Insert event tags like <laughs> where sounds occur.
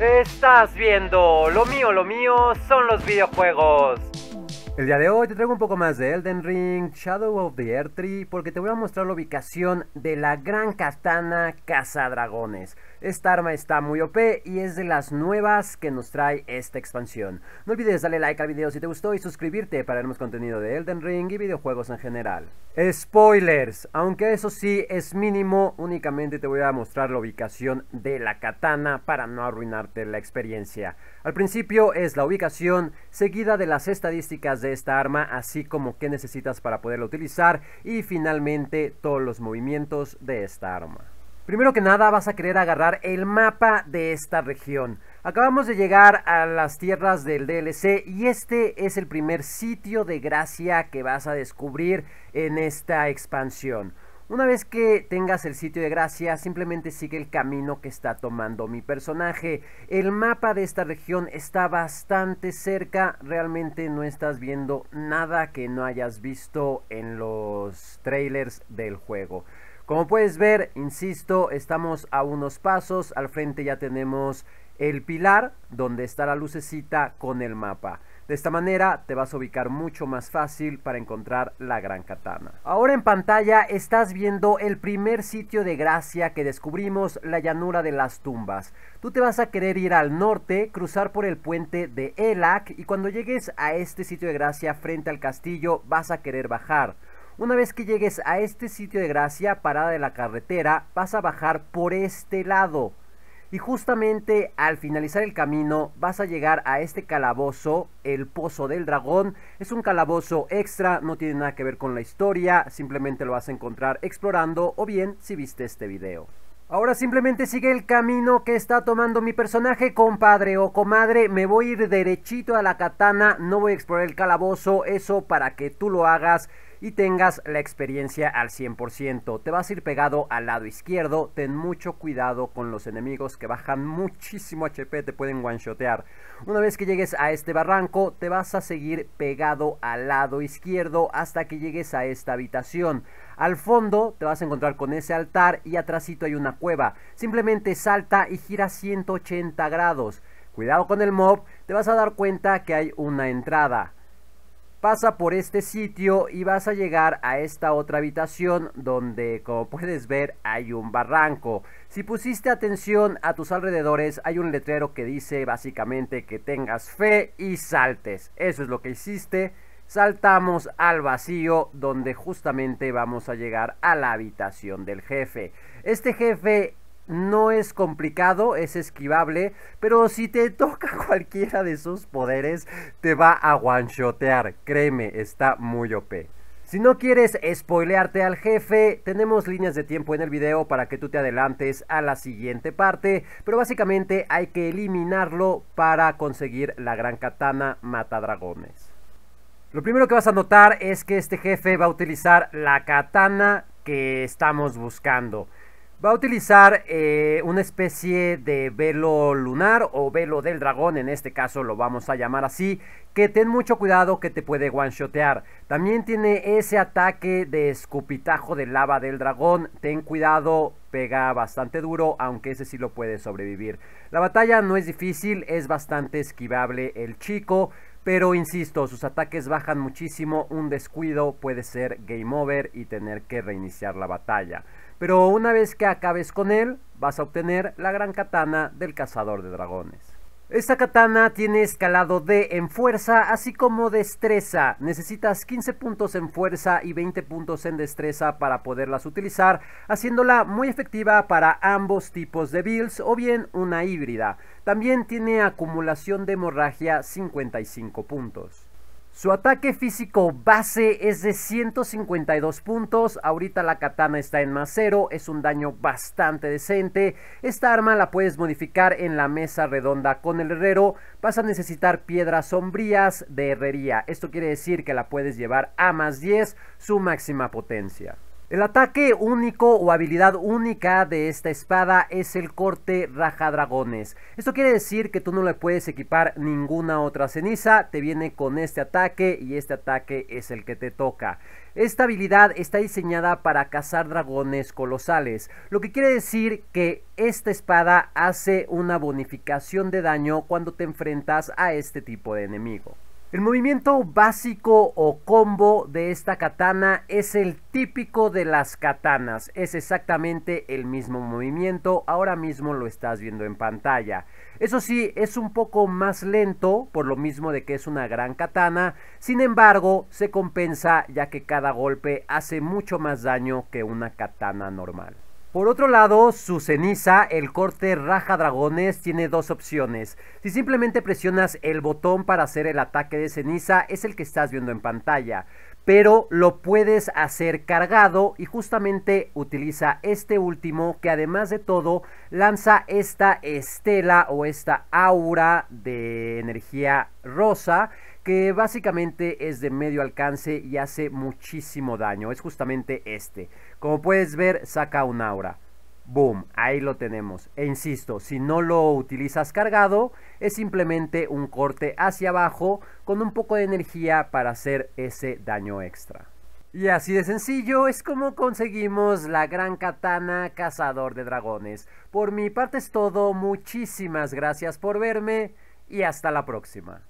Estás viendo, lo mío, lo mío son los videojuegos. El día de hoy te traigo un poco más de Elden Ring, Shadow of the Earth Tree, porque te voy a mostrar la ubicación de la gran katana dragones. Esta arma está muy OP y es de las nuevas que nos trae esta expansión. No olvides darle like al video si te gustó y suscribirte para ver más contenido de Elden Ring y videojuegos en general. Spoilers, aunque eso sí es mínimo, únicamente te voy a mostrar la ubicación de la katana para no arruinarte la experiencia. Al principio es la ubicación seguida de las estadísticas de esta arma, así como qué necesitas para poderla utilizar y finalmente todos los movimientos de esta arma. Primero que nada vas a querer agarrar el mapa de esta región. Acabamos de llegar a las tierras del DLC y este es el primer sitio de gracia que vas a descubrir en esta expansión. Una vez que tengas el sitio de gracia, simplemente sigue el camino que está tomando mi personaje. El mapa de esta región está bastante cerca, realmente no estás viendo nada que no hayas visto en los trailers del juego. Como puedes ver, insisto, estamos a unos pasos, al frente ya tenemos el pilar donde está la lucecita con el mapa. De esta manera te vas a ubicar mucho más fácil para encontrar la gran katana. Ahora en pantalla estás viendo el primer sitio de gracia que descubrimos, la llanura de las tumbas. Tú te vas a querer ir al norte, cruzar por el puente de Elak y cuando llegues a este sitio de gracia frente al castillo vas a querer bajar. Una vez que llegues a este sitio de gracia, parada de la carretera, vas a bajar por este lado. Y justamente al finalizar el camino vas a llegar a este calabozo, el Pozo del Dragón. Es un calabozo extra, no tiene nada que ver con la historia, simplemente lo vas a encontrar explorando o bien si viste este video. Ahora simplemente sigue el camino que está tomando mi personaje, compadre o comadre. Me voy a ir derechito a la katana, no voy a explorar el calabozo, eso para que tú lo hagas y tengas la experiencia al 100%. Te vas a ir pegado al lado izquierdo, ten mucho cuidado con los enemigos que bajan muchísimo HP, te pueden one-shotear. Una vez que llegues a este barranco, te vas a seguir pegado al lado izquierdo hasta que llegues a esta habitación. Al fondo te vas a encontrar con ese altar y atrásito hay una cueva. Simplemente salta y gira 180 grados. Cuidado con el mob, te vas a dar cuenta que hay una entrada. Pasa por este sitio y vas a llegar a esta otra habitación donde como puedes ver hay un barranco. Si pusiste atención a tus alrededores hay un letrero que dice básicamente que tengas fe y saltes. Eso es lo que hiciste. Saltamos al vacío donde justamente vamos a llegar a la habitación del jefe. Este jefe no es complicado, es esquivable, pero si te toca <laughs> cualquiera de sus poderes, te va a one-shotear, créeme, está muy OP. Si no quieres spoilearte al jefe, tenemos líneas de tiempo en el video para que tú te adelantes a la siguiente parte, pero básicamente hay que eliminarlo para conseguir la gran katana matadragones. Lo primero que vas a notar es que este jefe va a utilizar la katana que estamos buscando. Va a utilizar eh, una especie de velo lunar o velo del dragón, en este caso lo vamos a llamar así, que ten mucho cuidado que te puede one-shotear. También tiene ese ataque de escupitajo de lava del dragón, ten cuidado, pega bastante duro, aunque ese sí lo puede sobrevivir. La batalla no es difícil, es bastante esquivable el chico. Pero insisto, sus ataques bajan muchísimo, un descuido puede ser game over y tener que reiniciar la batalla pero una vez que acabes con él, vas a obtener la gran katana del cazador de dragones. Esta katana tiene escalado D en fuerza, así como destreza. Necesitas 15 puntos en fuerza y 20 puntos en destreza para poderlas utilizar, haciéndola muy efectiva para ambos tipos de builds o bien una híbrida. También tiene acumulación de hemorragia 55 puntos. Su ataque físico base es de 152 puntos, ahorita la katana está en más 0, es un daño bastante decente. Esta arma la puedes modificar en la mesa redonda con el herrero, vas a necesitar piedras sombrías de herrería. Esto quiere decir que la puedes llevar a más 10, su máxima potencia. El ataque único o habilidad única de esta espada es el corte dragones. Esto quiere decir que tú no le puedes equipar ninguna otra ceniza, te viene con este ataque y este ataque es el que te toca. Esta habilidad está diseñada para cazar dragones colosales, lo que quiere decir que esta espada hace una bonificación de daño cuando te enfrentas a este tipo de enemigo. El movimiento básico o combo de esta katana es el típico de las katanas, es exactamente el mismo movimiento, ahora mismo lo estás viendo en pantalla. Eso sí, es un poco más lento, por lo mismo de que es una gran katana, sin embargo, se compensa ya que cada golpe hace mucho más daño que una katana normal. Por otro lado, su ceniza, el corte raja dragones, tiene dos opciones. Si simplemente presionas el botón para hacer el ataque de ceniza, es el que estás viendo en pantalla. Pero lo puedes hacer cargado y justamente utiliza este último que además de todo lanza esta estela o esta aura de energía rosa que básicamente es de medio alcance y hace muchísimo daño. Es justamente este. Como puedes ver, saca un aura. Boom, ahí lo tenemos. E insisto, si no lo utilizas cargado, es simplemente un corte hacia abajo con un poco de energía para hacer ese daño extra. Y así de sencillo es como conseguimos la gran katana cazador de dragones. Por mi parte es todo, muchísimas gracias por verme y hasta la próxima.